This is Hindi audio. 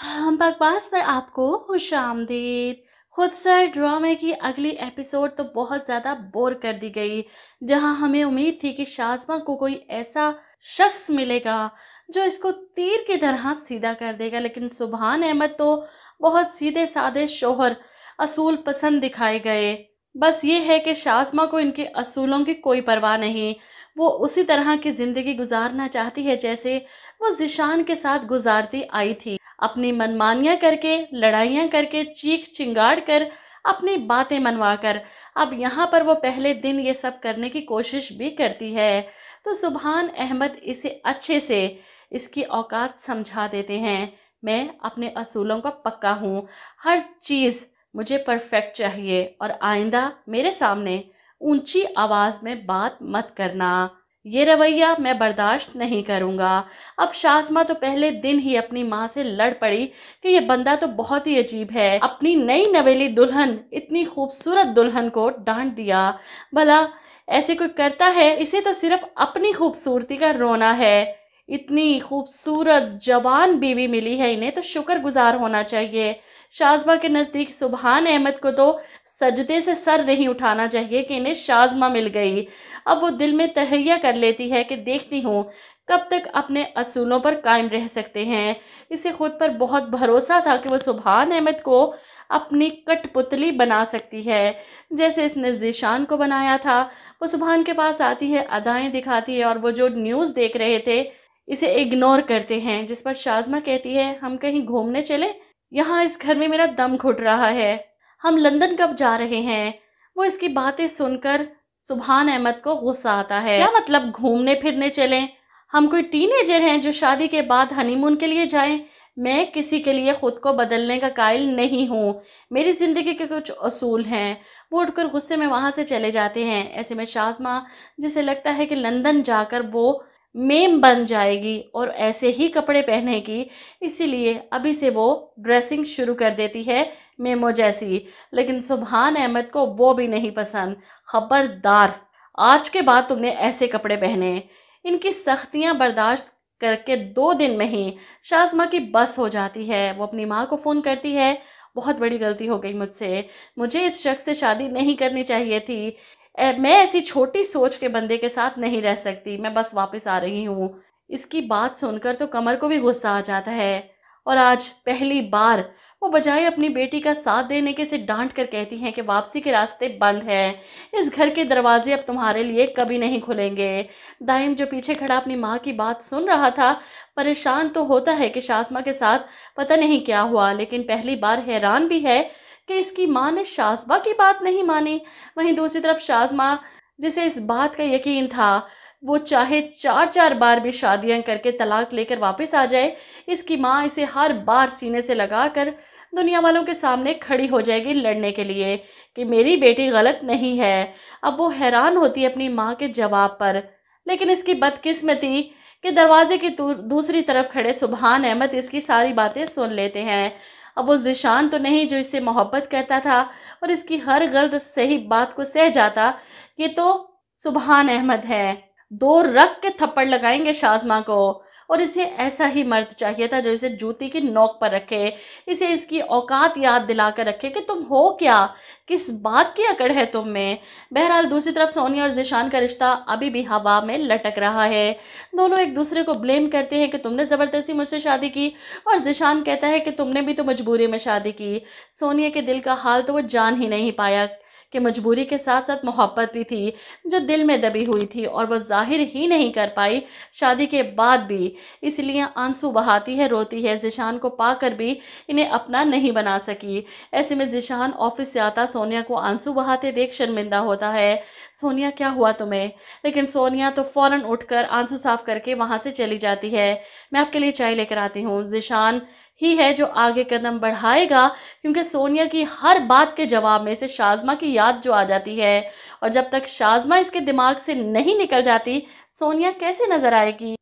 हम हाँ, बकवास पर आपको खुश आमदीद खुद सर ड्रामे की अगली एपिसोड तो बहुत ज़्यादा बोर कर दी गई जहां हमें उम्मीद थी कि शाजमा को कोई ऐसा शख्स मिलेगा जो इसको तीर की तरह सीधा कर देगा लेकिन सुबहान अहमद तो बहुत सीधे साधे शोहर असूल पसंद दिखाए गए बस ये है कि शाजमा को इनके असूलों की कोई परवाह नहीं वो उसी तरह की ज़िंदगी गुजारना चाहती है जैसे वो जिशान के साथ गुजारती आई थी अपनी मनमानियाँ करके लड़ाइयाँ करके चीख चिंगाड़ कर अपनी बातें मनवा कर अब यहाँ पर वो पहले दिन ये सब करने की कोशिश भी करती है तो सुबहान अहमद इसे अच्छे से इसकी औकात समझा देते हैं मैं अपने असूलों का पक्का हूँ हर चीज़ मुझे परफेक्ट चाहिए और आइंदा मेरे सामने ऊंची आवाज़ में बात मत करना ये रवैया मैं बर्दाश्त नहीं करूँगा अब शासमा तो पहले दिन ही अपनी माँ से लड़ पड़ी कि ये बंदा तो बहुत ही अजीब है अपनी नई नवेली दुल्हन इतनी खूबसूरत दुल्हन को डांट दिया भला ऐसे कोई करता है इसे तो सिर्फ अपनी खूबसूरती का रोना है इतनी खूबसूरत जवान बीवी मिली है इन्हें तो शुक्र गुजार होना चाहिए शाजमा के नज़दीक सुबहान अहमद को तो सजदे से सर नहीं उठाना चाहिए कि इन्हें शाजमा मिल गई अब वो दिल में तहैया कर लेती है कि देखती हूँ कब तक अपने असूलों पर कायम रह सकते हैं इसे खुद पर बहुत भरोसा था कि वो सुबहान अहमद को अपनी कठपुतली बना सकती है जैसे इसने जीशान को बनाया था वो सुबहान के पास आती है अदाएँ दिखाती है और वो जो न्यूज़ देख रहे थे इसे इग्नोर करते हैं जिस पर शाजमा कहती है हम कहीं घूमने चले यहाँ इस घर में मेरा दम घुट रहा है हम लंदन कब जा रहे हैं वो इसकी बातें सुनकर सुबहान अहमद को गुस्सा आता है क्या मतलब घूमने फिरने चलें हम कोई टीनेजर हैं जो शादी के बाद हनीमून के लिए जाएं मैं किसी के लिए ख़ुद को बदलने का कायल नहीं हूँ मेरी ज़िंदगी के कुछ असूल हैं वो उठकर गुस्से में वहाँ से चले जाते हैं ऐसे में शाजमा जिसे लगता है कि लंदन जाकर वो मेम बन जाएगी और ऐसे ही कपड़े पहनेगी इसीलिए अभी से वो ड्रेसिंग शुरू कर देती है मेमो जैसी लेकिन सुबहान अहमद को वो भी नहीं पसंद खबरदार आज के बाद तुमने ऐसे कपड़े पहने इनकी सख्तियां बर्दाश्त करके दो दिन में ही शाजमा की बस हो जाती है वो अपनी माँ को फ़ोन करती है बहुत बड़ी गलती हो गई मुझसे मुझे इस शख्स से शादी नहीं करनी चाहिए थी मैं ऐसी छोटी सोच के बंदे के साथ नहीं रह सकती मैं बस वापस आ रही हूँ इसकी बात सुनकर तो कमर को भी गुस्सा आ जाता है और आज पहली बार वो बजाय अपनी बेटी का साथ देने के से डांट कर कहती हैं कि वापसी के रास्ते बंद हैं इस घर के दरवाजे अब तुम्हारे लिए कभी नहीं खुलेंगे दाइम जो पीछे खड़ा अपनी माँ की बात सुन रहा था परेशान तो होता है कि शासमा के साथ पता नहीं क्या हुआ लेकिन पहली बार हैरान भी है कि इसकी माँ ने शासमा की बात नहीं मानी वहीं दूसरी तरफ शाजमा जिसे इस बात का यकीन था वो चाहे चार चार बार भी शादियां करके तलाक लेकर वापस आ जाए इसकी माँ इसे हर बार सीने से लगा कर दुनिया वालों के सामने खड़ी हो जाएगी लड़ने के लिए कि मेरी बेटी गलत नहीं है अब वो हैरान होती है अपनी माँ के जवाब पर लेकिन इसकी बदकिस्मती कि दरवाजे की दूसरी तरफ खड़े सुबहान अहमद इसकी सारी बातें सुन लेते हैं अब वो जिशान तो नहीं जो इससे मोहब्बत करता था और इसकी हर गलत सही बात को सह जाता ये तो सुबहान अहमद है दो रख के थप्पड़ लगाएंगे शाजमा को और इसे ऐसा ही मर्द चाहिए था जो इसे जूती की नोक पर रखे इसे इसकी औकात याद दिला कर रखे कि तुम हो क्या किस बात की अकड़ है तुम में बहरहाल दूसरी तरफ सोनिया और जिशान का रिश्ता अभी भी हवा में लटक रहा है दोनों एक दूसरे को ब्लेम करते हैं कि तुमने ज़बरदस्ती मुझसे शादी की और जिशान कहता है कि तुमने भी तो मजबूरी में शादी की सोनिया के दिल का हाल तो वो जान ही नहीं पाया कि मजबूरी के साथ साथ मोहब्बत भी थी जो दिल में दबी हुई थी और वह जाहिर ही नहीं कर पाई शादी के बाद भी इसलिए आंसू बहाती है रोती है जिशान को पाकर भी इन्हें अपना नहीं बना सकी ऐसे में जिशान ऑफिस से आता सोनिया को आंसू बहाते देख शर्मिंदा होता है सोनिया क्या हुआ तुम्हें लेकिन सोनिया तो फ़ौर उठकर आंसू साफ करके वहाँ से चली जाती है मैं आपके लिए चाय लेकर आती हूँ जिशान ही है जो आगे कदम बढ़ाएगा क्योंकि सोनिया की हर बात के जवाब में से शाजमा की याद जो आ जाती है और जब तक शाजमा इसके दिमाग से नहीं निकल जाती सोनिया कैसे नज़र आएगी